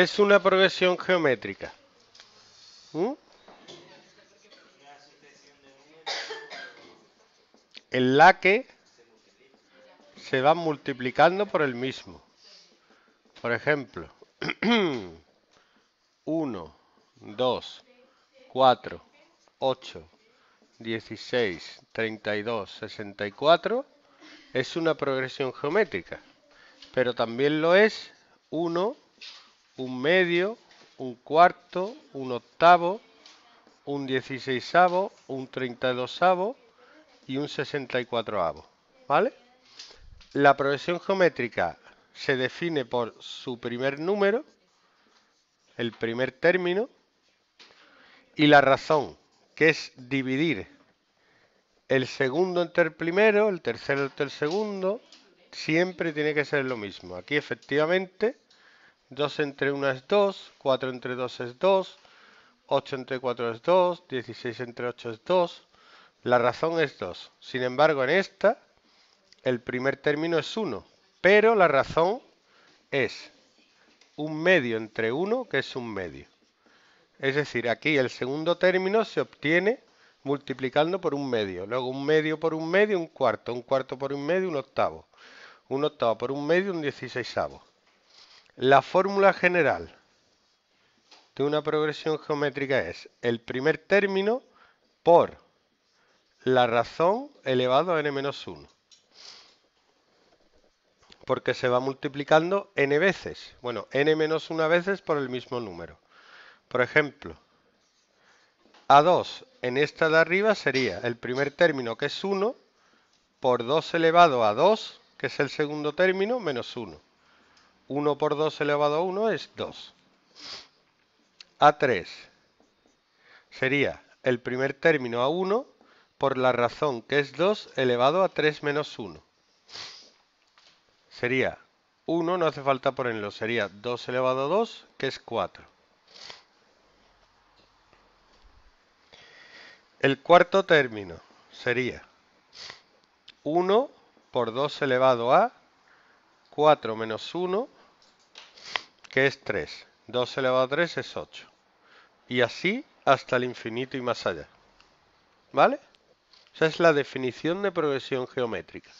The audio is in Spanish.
es una progresión geométrica? ¿Mm? En la que se va multiplicando por el mismo. Por ejemplo, 1, 2, 4, 8, 16, 32, 64 es una progresión geométrica, pero también lo es 1, un medio, un cuarto, un octavo, un dieciséisavo, un treinta y dosavo y un sesenta y cuatroavo. ¿Vale? La progresión geométrica se define por su primer número, el primer término, y la razón, que es dividir el segundo entre el primero, el tercero entre el segundo, siempre tiene que ser lo mismo. Aquí efectivamente 2 entre 1 es 2, 4 entre 2 es 2, 8 entre 4 es 2, 16 entre 8 es 2. La razón es 2. Sin embargo, en esta, el primer término es 1, pero la razón es un medio entre 1, que es un medio. Es decir, aquí el segundo término se obtiene multiplicando por un medio. Luego un medio por un medio, un cuarto. Un cuarto por un medio, un octavo. Un octavo por un medio, un dieciséisavo. La fórmula general de una progresión geométrica es el primer término por la razón elevado a n-1. Porque se va multiplicando n veces. Bueno, n-1 veces por el mismo número. Por ejemplo, a2 en esta de arriba sería el primer término que es 1 por 2 elevado a 2, que es el segundo término, menos 1. 1 por 2 elevado a 1 es 2. A3 sería el primer término a 1 por la razón que es 2 elevado a 3 menos 1. Sería 1, no hace falta ponerlo, sería 2 elevado a 2, que es 4. El cuarto término sería 1 por 2 elevado a 4 menos 1 es 3. 2 elevado a 3 es 8. Y así hasta el infinito y más allá. ¿Vale? Esa es la definición de progresión geométrica.